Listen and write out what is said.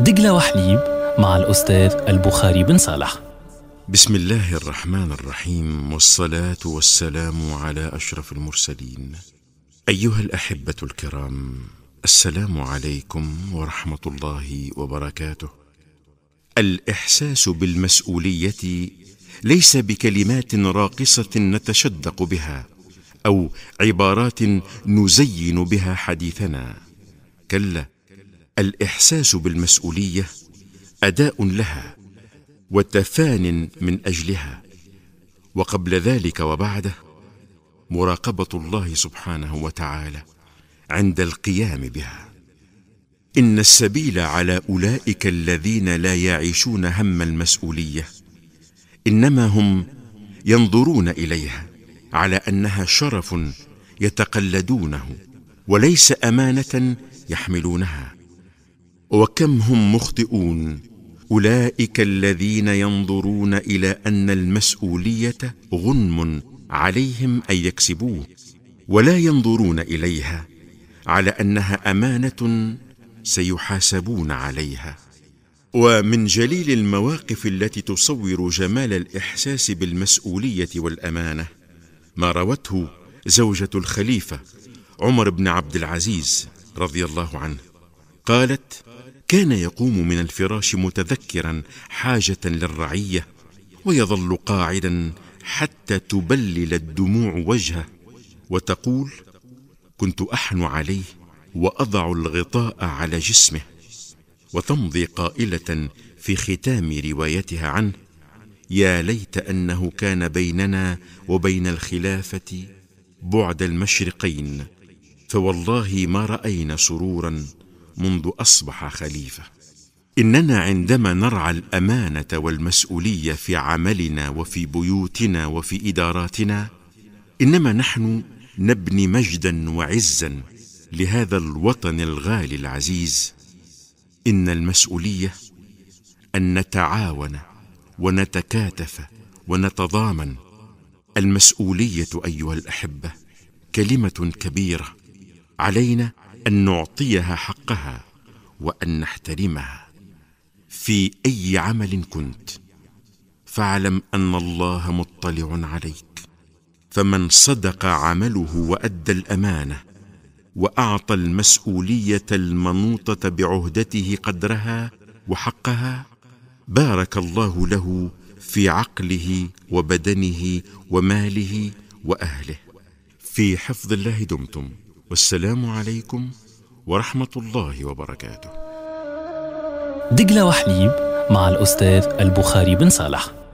دقلة وحليب مع الأستاذ البخاري بن صالح بسم الله الرحمن الرحيم والصلاة والسلام على أشرف المرسلين أيها الأحبة الكرام السلام عليكم ورحمة الله وبركاته الإحساس بالمسؤولية ليس بكلمات راقصة نتشدق بها أو عبارات نزين بها حديثنا كلا الاحساس بالمسؤوليه اداء لها وتفان من اجلها وقبل ذلك وبعده مراقبه الله سبحانه وتعالى عند القيام بها ان السبيل على اولئك الذين لا يعيشون هم المسؤوليه انما هم ينظرون اليها على انها شرف يتقلدونه وليس امانه يحملونها وكم هم مخطئون اولئك الذين ينظرون الى ان المسؤوليه غنم عليهم ان يكسبوه ولا ينظرون اليها على انها امانه سيحاسبون عليها ومن جليل المواقف التي تصور جمال الاحساس بالمسؤوليه والامانه ما روته زوجه الخليفه عمر بن عبد العزيز رضي الله عنه قالت كان يقوم من الفراش متذكرا حاجه للرعيه ويظل قاعدا حتى تبلل الدموع وجهه وتقول كنت احن عليه واضع الغطاء على جسمه وتمضي قائله في ختام روايتها عنه يا ليت انه كان بيننا وبين الخلافه بعد المشرقين فوالله ما راينا سرورا منذ اصبح خليفه اننا عندما نرعى الامانه والمسؤوليه في عملنا وفي بيوتنا وفي اداراتنا انما نحن نبني مجدا وعزا لهذا الوطن الغالي العزيز ان المسؤوليه ان نتعاون ونتكاتف ونتضامن المسؤوليه ايها الاحبه كلمه كبيره علينا ان نعطيها حقها وان نحترمها في اي عمل كنت فاعلم ان الله مطلع عليك فمن صدق عمله وادى الامانه واعطى المسؤوليه المنوطه بعهدته قدرها وحقها بارك الله له في عقله وبدنه وماله واهله في حفظ الله دمتم والسلام عليكم ورحمة الله وبركاته دجلة وحليب مع الأستاذ البخاري بن صالح